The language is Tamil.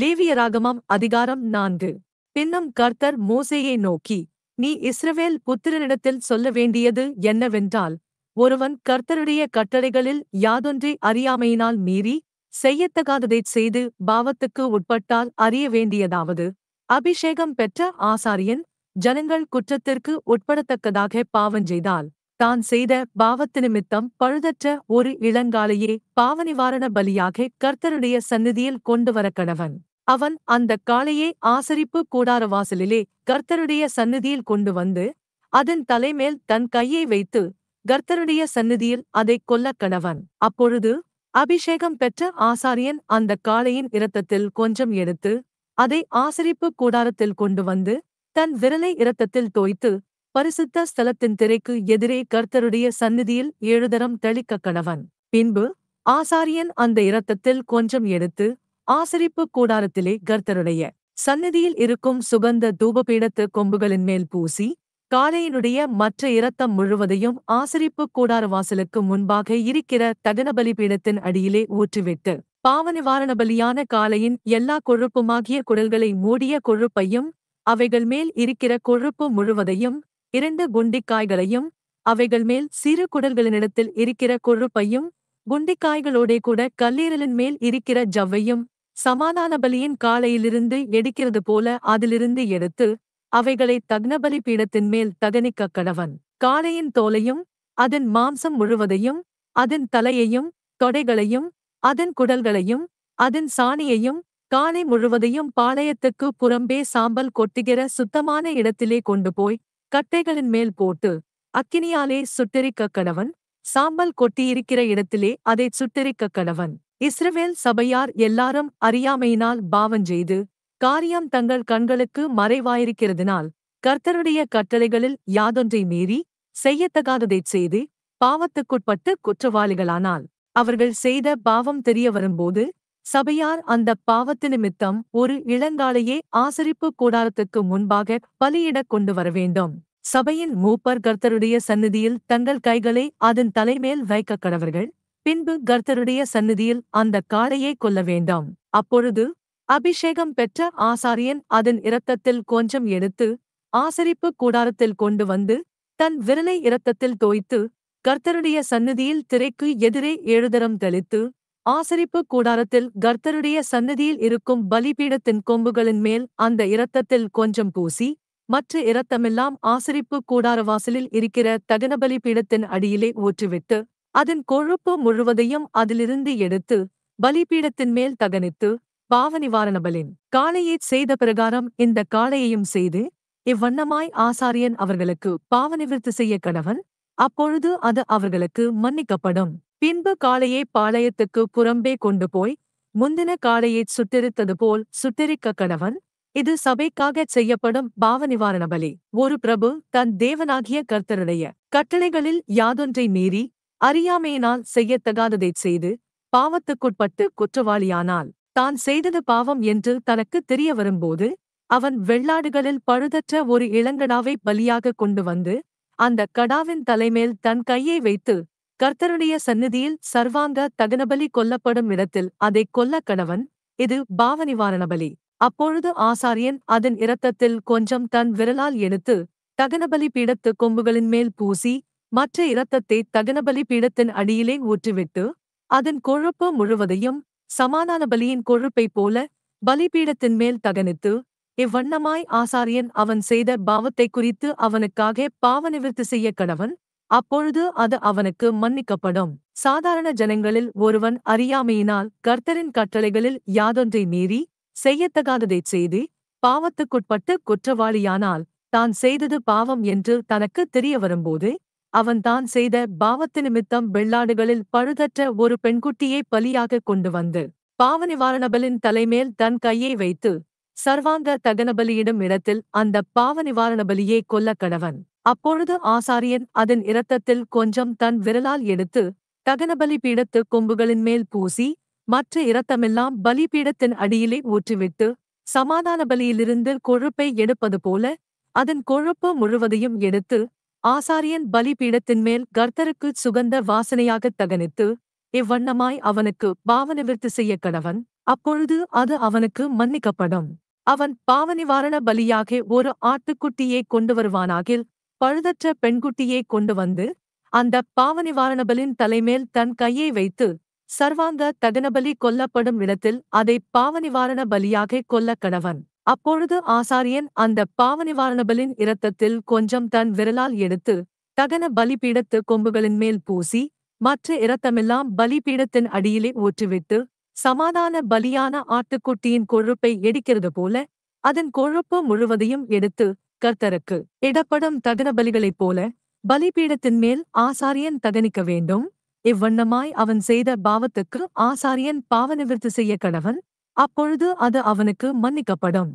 லேவியராகமம் அதிகாரம் நான்கு பின்னும் கர்த்தர் மோசேயை நோக்கி நீ இஸ்ரவேல் புத்திரனிடத்தில் சொல்ல வேண்டியது என்னவென்றால் ஒருவன் கர்த்தருடைய கட்டளைகளில் யாதொன்றை அறியாமையினால் மீறி செய்யத்தகாததைச் செய்து பாவத்துக்கு உட்பட்டால் அறிய வேண்டியதாவது அபிஷேகம் பெற்ற ஆசாரியன் ஜனங்கள் குற்றத்திற்கு உட்படத்தக்கதாக பாவஞ்செய்தால் தான் செய்த பாவத்து நிமித்தம் பழுதற்ற ஒரு இளங்காலையே பாவநிவாரண பலியாக கர்த்தருடைய சந்நிதியில் கொண்டு வர கணவன் அவன் அந்த காளையை ஆசரிப்பு கூடார வாசலிலே கர்த்தருடைய சந்நிதியில் கொண்டு வந்து அதன் தலைமேல் தன் கையை வைத்து கர்த்தருடைய சந்நிதியில் அதை கொல்ல கணவன் அப்பொழுது அபிஷேகம் பெற்ற ஆசாரியன் அந்த காளையின் இரத்தத்தில் கொஞ்சம் எடுத்து அதை ஆசரிப்பு கூடாரத்தில் கொண்டு வந்து தன் விரலை இரத்தத்தில் தோய்த்து பரிசுத்த ஸ்தலத்தின் திரைக்கு எதிரே கர்த்தருடைய சந்நிதியில் ஏழுதரம் தெளிக்க கணவன் பின்பு ஆசாரியன் அந்த இரத்தத்தில் கொஞ்சம் எடுத்து ஆசரிப்பு கூடாரத்திலே கர்த்தருடைய சந்நிதியில் இருக்கும் சுகந்த தூபபீடத்து கொம்புகளின் மேல் பூசி காளையினுடைய மற்ற இரத்தம் முழுவதையும் ஆசரிப்பு கூடார வாசலுக்கு முன்பாக இருக்கிற தகனபலி பீடத்தின் அடியிலே ஊற்றிவிட்டு பாவ நிவாரண பலியான காளையின் எல்லா கொழுப்புமாகிய குடல்களை மூடிய கொழுப்பையும் அவைகள் மேல் இருக்கிற கொழுப்பு முழுவதையும் இரண்டு குண்டிக்காய்களையும் அவைகள் மேல் சிறு குடல்களினிடத்தில் இருக்கிற கொழுப்பையும் குண்டிக்காய்களோடே கூட கல்லீரலின் மேல் இருக்கிற ஜவ்வையும் சமாதான பலியின் காலையிலிருந்து எடுக்கிறது போல அதிலிருந்து எடுத்து அவைகளை தக்னபலி பீடத்தின் மேல் தகனிக்க கடவன் காளையின் தோலையும் அதன் மாம்சம் முழுவதையும் அதன் தலையையும் தொடைகளையும் அதன் குடல்களையும் அதன் சாணியையும் காளை முழுவதையும் பாளையத்துக்கு புறம்பே சாம்பல் கொட்டுகிற சுத்தமான இடத்திலே கொண்டு போய் கட்டைகளின் மேல் போட்டு அக்கினியாலே சுட்டெரிக்க கணவன் சாம்பல் கொட்டியிருக்கிற இடத்திலே அதை சுட்டெரிக்க கணவன் இஸ்ரவேல் சபையார் எல்லாரும் அறியாமையினால் பாவஞ்செய்து காரியம் தங்கள் கண்களுக்கு மறைவாயிருக்கிறதுனால் கர்த்தருடைய கட்டளைகளில் யாதொன்றை மீறி செய்யத்தகாததை செய்து பாவத்துக்குட்பட்டு குற்றவாளிகளானால் அவர்கள் செய்த பாவம் தெரிய வரும்போது சபையார் அந்த பாவத்து நிமித்தம் ஒரு இளங்காலையே ஆசரிப்பு கூடாரத்துக்கு முன்பாக பலியிடக் கொண்டு வர வேண்டும் சபையின் மூப்பர் கர்த்தருடைய சந்நிதியில் தங்கள் கைகளை அதன் தலைமேல் வைக்க கடவர்கள் பின்பு கர்த்தருடைய சந்நிதியில் அந்த காளையை கொல்ல வேண்டாம் அப்பொழுது அபிஷேகம் பெற்ற ஆசாரியன் அதன் இரத்தத்தில் கொஞ்சம் எடுத்து ஆசரிப்பு கூடாரத்தில் கொண்டு வந்து தன் விரலை இரத்தத்தில் தோய்த்து கர்த்தருடைய சந்நிதியில் திரைக்கு எதிரே ஏழுதரம் தெளித்து ஆசரிப்பு கூடாரத்தில் கர்த்தருடைய சன்னதியில் இருக்கும் பலிபீடத்தின் கொம்புகளின் மேல் அந்த இரத்தத்தில் கொஞ்சம் பூசி மற்ற இரத்தமெல்லாம் ஆசரிப்பு வாசலில் இருக்கிற தகன பலிபீடத்தின் அடியிலே ஊற்றிவிட்டு அதன் கொழுப்பு முழுவதையும் அதிலிருந்து எடுத்து பலிபீடத்தின் மேல் தகனித்து பாவநிவாரண பலின் காளையை செய்த பிரகாரம் இந்த காளையையும் செய்து இவ்வண்ணமாய் ஆசாரியன் அவர்களுக்கு பாவனிவிருத்து செய்ய கணவன் அப்பொழுது அது அவர்களுக்கு மன்னிக்கப்படும் பின்பு காளையை பாளையத்துக்கு புறம்பே கொண்டு போய் முந்தின காளையைச் சுட்டெரித்தது போல் சுட்டெரிக்க கணவன் இது சபைக்காக செய்யப்படும் பாவ நிவாரண பலி ஒரு பிரபு தன் தேவனாகிய கர்த்தருடைய கட்டளைகளில் யாதொன்றை மீறி அறியாமையினால் செய்யத்தகாததை செய்து பாவத்துக்குட்பட்டு குற்றவாளியானால் தான் செய்தது பாவம் என்று தனக்கு தெரிய வரும்போது அவன் வெள்ளாடுகளில் பழுதற்ற ஒரு இளங்கடாவை பலியாக கொண்டு வந்து அந்த கடாவின் தலைமேல் தன் கையை வைத்து கர்த்தருடைய சந்நிதியில் சர்வாங்க தகனபலி கொல்லப்படும் இடத்தில் அதை கொல்ல கணவன் இது பாவநிவாரண பலி அப்பொழுது ஆசாரியன் அதன் இரத்தத்தில் கொஞ்சம் தன் விரலால் எடுத்து தகனபலி பீடத்து கொம்புகளின் மேல் பூசி மற்ற இரத்தத்தை தகனபலி பீடத்தின் அடியிலே ஊற்றிவிட்டு அதன் கொழுப்பு முழுவதையும் சமாதான பலியின் கொழுப்பைப் போல பலிபீடத்தின் மேல் தகனித்து இவ்வண்ணமாய் ஆசாரியன் அவன் செய்த பாவத்தை குறித்து அவனுக்காக பாவ நிவர்த்தி செய்ய கணவன் அப்பொழுது அது அவனுக்கு மன்னிக்கப்படும் சாதாரண ஜனங்களில் ஒருவன் அறியாமையினால் கர்த்தரின் கட்டளைகளில் யாதொன்றை மீறி செய்யத்தகாததை செய்து பாவத்துக்குட்பட்டு குற்றவாளியானால் தான் செய்தது பாவம் என்று தனக்கு தெரிய வரும்போது அவன் தான் செய்த பாவத்து நிமித்தம் வெள்ளாடுகளில் பழுதற்ற ஒரு பெண்குட்டியை பலியாக கொண்டு வந்து பாவ நிவாரணபலின் தலைமேல் தன் கையை வைத்து சர்வாங்க தகனபலியிடும் இடத்தில் அந்த நிவாரணபலியே கொல்ல கடவன் அப்பொழுது ஆசாரியன் அதன் இரத்தத்தில் கொஞ்சம் தன் விரலால் எடுத்து தகனபலி பீடத்து கொம்புகளின் மேல் பூசி மற்ற இரத்தமெல்லாம் பலிபீடத்தின் அடியிலே ஊற்றிவிட்டு சமாதான பலியிலிருந்து கொழுப்பை எடுப்பது போல அதன் கொழுப்பு முழுவதையும் எடுத்து ஆசாரியன் பலிபீடத்தின் மேல் கர்த்தருக்கு சுகந்த வாசனையாகத் தகனித்து இவ்வண்ணமாய் அவனுக்கு பாவநிவிற்த்தி செய்ய கணவன் அப்பொழுது அது அவனுக்கு மன்னிக்கப்படும் அவன் நிவாரண பலியாக ஒரு ஆட்டுக்குட்டியை கொண்டு வருவானாகில் பழுதற்ற பெண்குட்டியை கொண்டு வந்து அந்த பாவநிவாரணபலின் தலைமேல் தன் கையை வைத்து சர்வாங்க தகனபலி கொல்லப்படும் இடத்தில் அதை பாவநிவாரண பலியாக கொல்ல கணவன் அப்பொழுது ஆசாரியன் அந்த பாவநிவாரணபலின் இரத்தத்தில் கொஞ்சம் தன் விரலால் எடுத்து தகன பலிபீடத்து கொம்புகளின் மேல் பூசி மற்ற இரத்தமெல்லாம் பலிபீடத்தின் அடியிலே ஊற்றிவிட்டு சமாதான பலியான ஆட்டுக்குட்டியின் கொழுப்பை எடுக்கிறது போல அதன் கொழுப்பு முழுவதையும் எடுத்து கர்த்தருக்கு இடப்படும் தகன பலிகளைப் போல பலிபீடத்தின் மேல் ஆசாரியன் தகனிக்க வேண்டும் இவ்வண்ணமாய் அவன் செய்த பாவத்துக்கு ஆசாரியன் பாவ நிவர்த்தி செய்ய கடவன் அப்பொழுது அது அவனுக்கு மன்னிக்கப்படும்